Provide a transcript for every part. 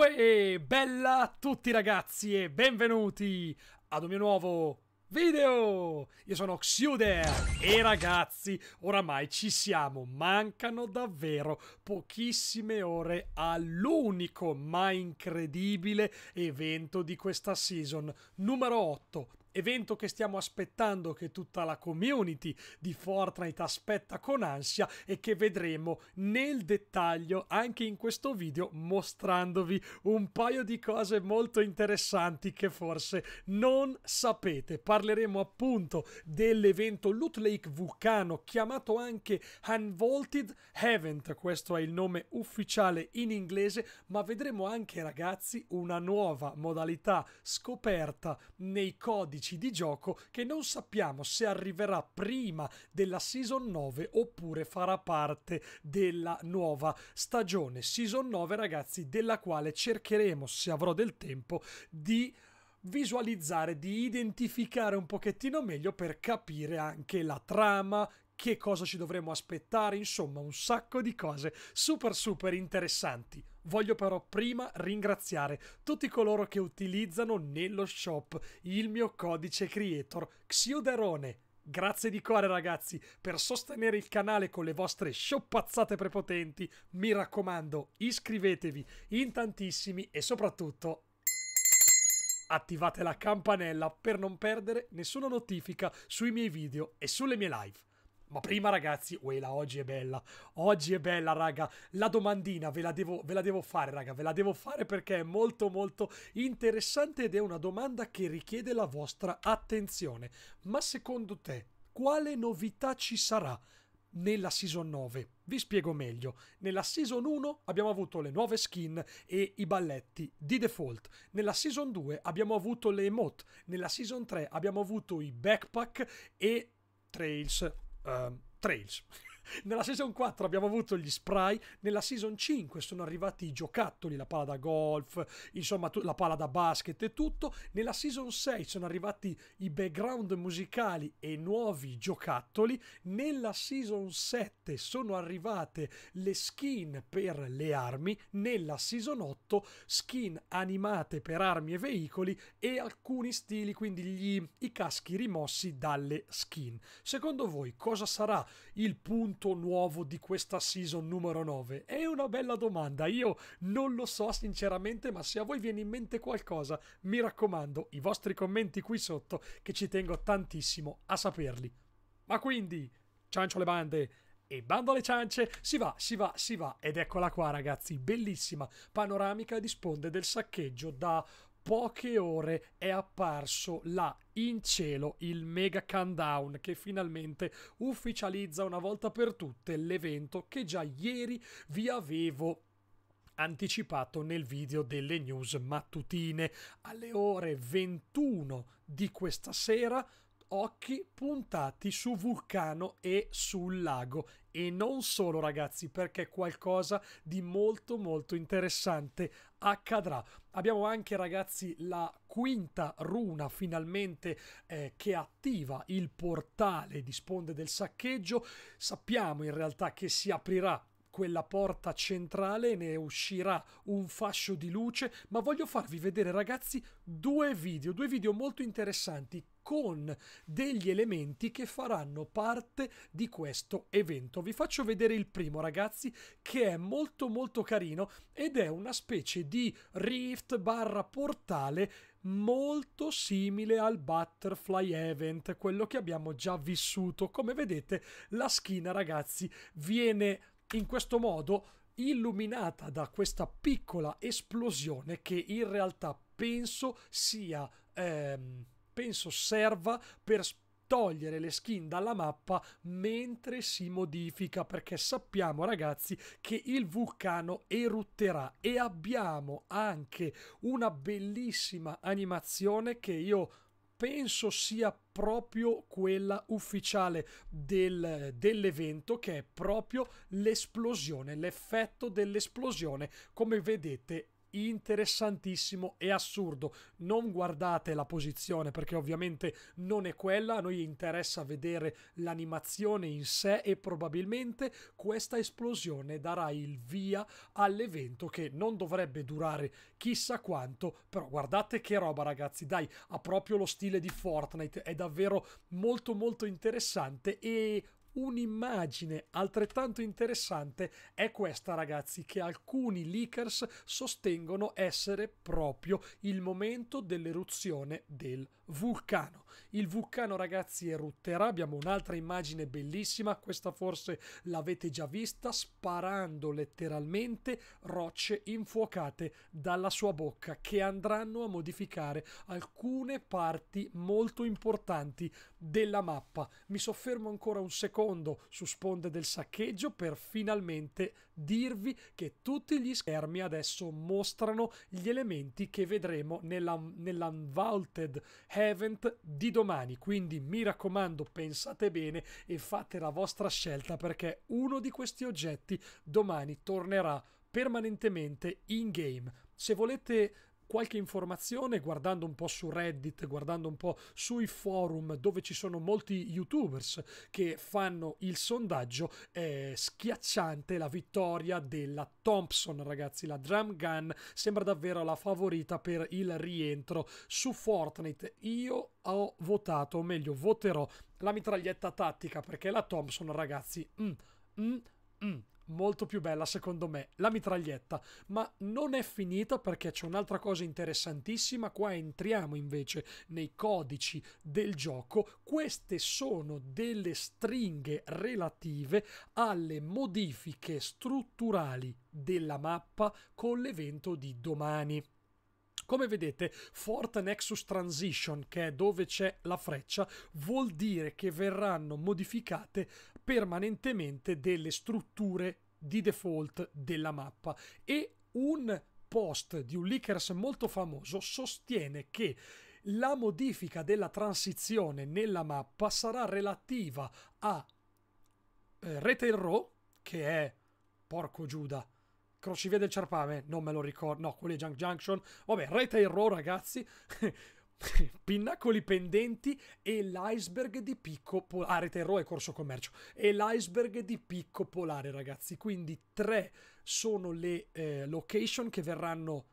Uè, bella a tutti ragazzi e benvenuti ad un mio nuovo video! Io sono Xuder e ragazzi, oramai ci siamo, mancano davvero pochissime ore all'unico ma incredibile evento di questa season numero 8 evento che stiamo aspettando, che tutta la community di Fortnite aspetta con ansia e che vedremo nel dettaglio anche in questo video mostrandovi un paio di cose molto interessanti che forse non sapete. Parleremo appunto dell'evento Loot Lake Vulcano chiamato anche Unvaulted Event, questo è il nome ufficiale in inglese, ma vedremo anche ragazzi una nuova modalità scoperta nei codici unici di gioco che non sappiamo se arriverà prima della Season 9 oppure farà parte della nuova stagione. Season 9 ragazzi della quale cercheremo, se avrò del tempo, di visualizzare, di identificare un pochettino meglio per capire anche la trama, che cosa ci dovremo aspettare, insomma un sacco di cose super super interessanti. Voglio però prima ringraziare tutti coloro che utilizzano nello shop il mio codice creator Xiuderone. Grazie di cuore ragazzi per sostenere il canale con le vostre sciopazzate prepotenti. Mi raccomando, iscrivetevi in tantissimi e soprattutto attivate la campanella per non perdere nessuna notifica sui miei video e sulle mie live. Ma prima, ragazzi, Uela, oggi è bella. Oggi è bella, raga. La domandina ve la, devo, ve la devo fare, raga. Ve la devo fare perché è molto, molto interessante ed è una domanda che richiede la vostra attenzione. Ma secondo te, quale novità ci sarà? nella season 9. Vi spiego meglio. Nella season 1 abbiamo avuto le nuove skin e i balletti di default. Nella season 2 abbiamo avuto le emote. Nella season 3 abbiamo avuto i backpack e trails um, trails Nella season 4 abbiamo avuto gli spray, nella season 5 sono arrivati i giocattoli, la pala da golf, insomma la pala da basket e tutto. Nella season 6 sono arrivati i background musicali e nuovi giocattoli. Nella season 7 sono arrivate le skin per le armi. Nella season 8 skin animate per armi e veicoli e alcuni stili, quindi gli, i caschi rimossi dalle skin. Secondo voi cosa sarà il punto? punto nuovo di questa season numero 9? È una bella domanda, io non lo so sinceramente, ma se a voi viene in mente qualcosa, mi raccomando, i vostri commenti qui sotto, che ci tengo tantissimo a saperli. Ma quindi, ciancio le bande, e bando alle ciance, si va, si va, si va. Ed eccola qua, ragazzi, bellissima panoramica di sponde del saccheggio da poche ore è apparso là in cielo il mega countdown che finalmente ufficializza una volta per tutte l'evento che già ieri vi avevo anticipato nel video delle news mattutine alle ore 21 di questa sera occhi puntati su Vulcano e sul lago e non solo ragazzi perché qualcosa di molto molto interessante accadrà. Abbiamo anche ragazzi la quinta runa finalmente eh, che attiva il portale di sponde del saccheggio. Sappiamo in realtà che si aprirà quella porta centrale ne uscirà un fascio di luce, ma voglio farvi vedere ragazzi due video, due video molto interessanti con degli elementi che faranno parte di questo evento. Vi faccio vedere il primo ragazzi che è molto molto carino ed è una specie di rift barra portale molto simile al Butterfly Event, quello che abbiamo già vissuto. Come vedete la schiena ragazzi viene in questo modo illuminata da questa piccola esplosione che in realtà penso sia... Ehm penso serva per togliere le skin dalla mappa mentre si modifica perché sappiamo ragazzi che il vulcano erutterà e abbiamo anche una bellissima animazione che io penso sia proprio quella ufficiale del, dell'evento che è proprio l'esplosione, l'effetto dell'esplosione come vedete interessantissimo e assurdo. Non guardate la posizione perché ovviamente non è quella, a noi interessa vedere l'animazione in sé e probabilmente questa esplosione darà il via all'evento che non dovrebbe durare chissà quanto, però guardate che roba ragazzi, dai, ha proprio lo stile di Fortnite, è davvero molto molto interessante e un'immagine altrettanto interessante è questa ragazzi che alcuni leakers sostengono essere proprio il momento dell'eruzione del vulcano. Il vulcano, ragazzi, erutterà. Abbiamo un'altra immagine bellissima, questa forse l'avete già vista, sparando letteralmente rocce infuocate dalla sua bocca che andranno a modificare alcune parti molto importanti della mappa. Mi soffermo ancora un secondo su sponde del saccheggio per finalmente dirvi che tutti gli schermi adesso mostrano gli elementi che vedremo nella, nell'Unvaulted Haven't di domani. Quindi mi raccomando, pensate bene e fate la vostra scelta perché uno di questi oggetti domani tornerà permanentemente in game. Se volete qualche informazione guardando un po' su Reddit, guardando un po' sui forum dove ci sono molti youtubers che fanno il sondaggio, è schiacciante la vittoria della Thompson ragazzi, la Drum Gun sembra davvero la favorita per il rientro su Fortnite. Io ho votato, o meglio voterò la mitraglietta tattica perché la Thompson ragazzi... Mm, mm, mm molto più bella secondo me, la mitraglietta, ma non è finita perché c'è un'altra cosa interessantissima, qua entriamo invece nei codici del gioco, queste sono delle stringhe relative alle modifiche strutturali della mappa con l'evento di domani. Come vedete, Fort Nexus Transition, che è dove c'è la freccia, vuol dire che verranno modificate permanentemente delle strutture di default della mappa e un post di un leakers molto famoso sostiene che la modifica della transizione nella mappa sarà relativa a eh, Retail Row, che è, porco Giuda, Crocevia del Cerpame, non me lo ricordo, no, quello è Junk Junction. Vabbè, Retail Row, ragazzi. Pinnacoli pendenti e l'iceberg di picco polare. Ah, Terro e corso commercio. E l'iceberg di picco polare, ragazzi. Quindi tre sono le eh, location che verranno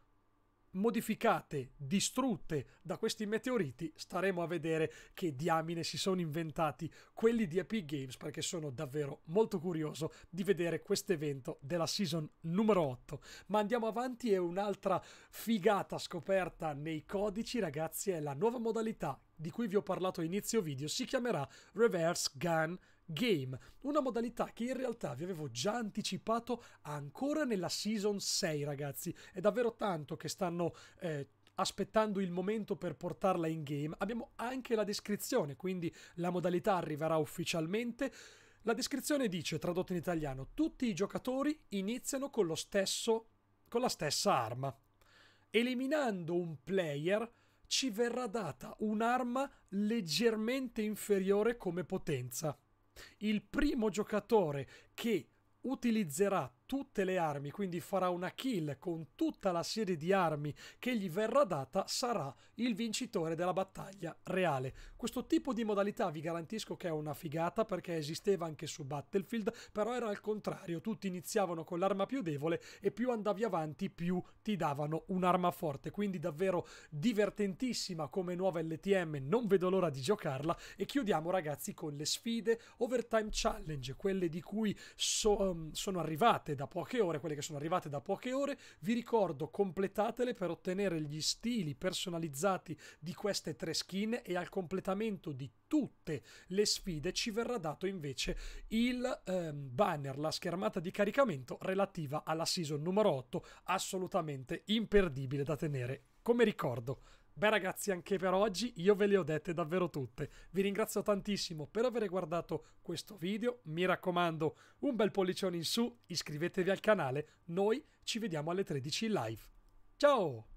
modificate, distrutte da questi meteoriti, staremo a vedere che diamine si sono inventati quelli di Epic Games perché sono davvero molto curioso di vedere questo evento della season numero 8. Ma andiamo avanti e un'altra figata scoperta nei codici ragazzi è la nuova modalità di cui vi ho parlato a inizio video si chiamerà Reverse Gun Game, una modalità che in realtà vi avevo già anticipato ancora nella Season 6 ragazzi, è davvero tanto che stanno eh, aspettando il momento per portarla in game, abbiamo anche la descrizione, quindi la modalità arriverà ufficialmente. La descrizione dice, tradotto in italiano, tutti i giocatori iniziano con, lo stesso, con la stessa arma, eliminando un player ci verrà data un'arma leggermente inferiore come potenza. Il primo giocatore che utilizzerà tutte le armi, quindi farà una kill con tutta la serie di armi che gli verrà data, sarà il vincitore della battaglia reale. Questo tipo di modalità vi garantisco che è una figata perché esisteva anche su Battlefield, però era al contrario, tutti iniziavano con l'arma più debole e più andavi avanti più ti davano un'arma forte, quindi davvero divertentissima come nuova LTM, non vedo l'ora di giocarla e chiudiamo ragazzi con le sfide Overtime Challenge, quelle di cui so, um, sono arrivate da poche ore, quelle che sono arrivate da poche ore, vi ricordo completatele per ottenere gli stili personalizzati di queste tre skin e al completamento di tutte le sfide ci verrà dato invece il ehm, banner, la schermata di caricamento relativa alla season numero 8, assolutamente imperdibile da tenere come ricordo Beh ragazzi, anche per oggi io ve le ho dette davvero tutte. Vi ringrazio tantissimo per aver guardato questo video. Mi raccomando, un bel pollicione in su, iscrivetevi al canale. Noi ci vediamo alle 13 live. Ciao!